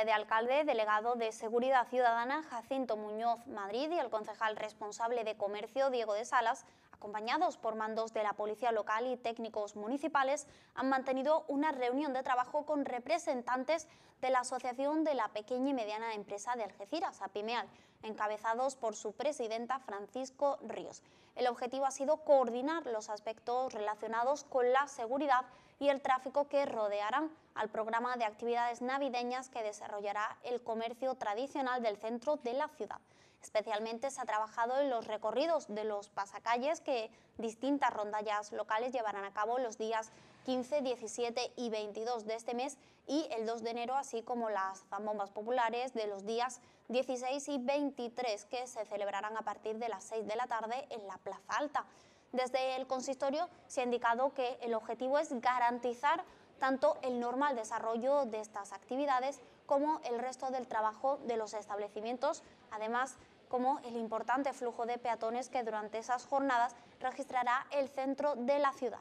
de alcalde, delegado de Seguridad Ciudadana Jacinto Muñoz Madrid y el concejal responsable de Comercio Diego de Salas acompañados por mandos de la policía local y técnicos municipales, han mantenido una reunión de trabajo con representantes de la Asociación de la Pequeña y Mediana Empresa de Algeciras, APIMEAL, encabezados por su presidenta Francisco Ríos. El objetivo ha sido coordinar los aspectos relacionados con la seguridad y el tráfico que rodearán al programa de actividades navideñas que desarrollará el comercio tradicional del centro de la ciudad. Especialmente se ha trabajado en los recorridos de los pasacalles que distintas rondallas locales llevarán a cabo los días 15, 17 y 22 de este mes y el 2 de enero, así como las zambombas populares de los días 16 y 23 que se celebrarán a partir de las 6 de la tarde en la Plaza Alta. Desde el consistorio se ha indicado que el objetivo es garantizar tanto el normal desarrollo de estas actividades como el resto del trabajo de los establecimientos. Además, como el importante flujo de peatones que durante esas jornadas registrará el centro de la ciudad.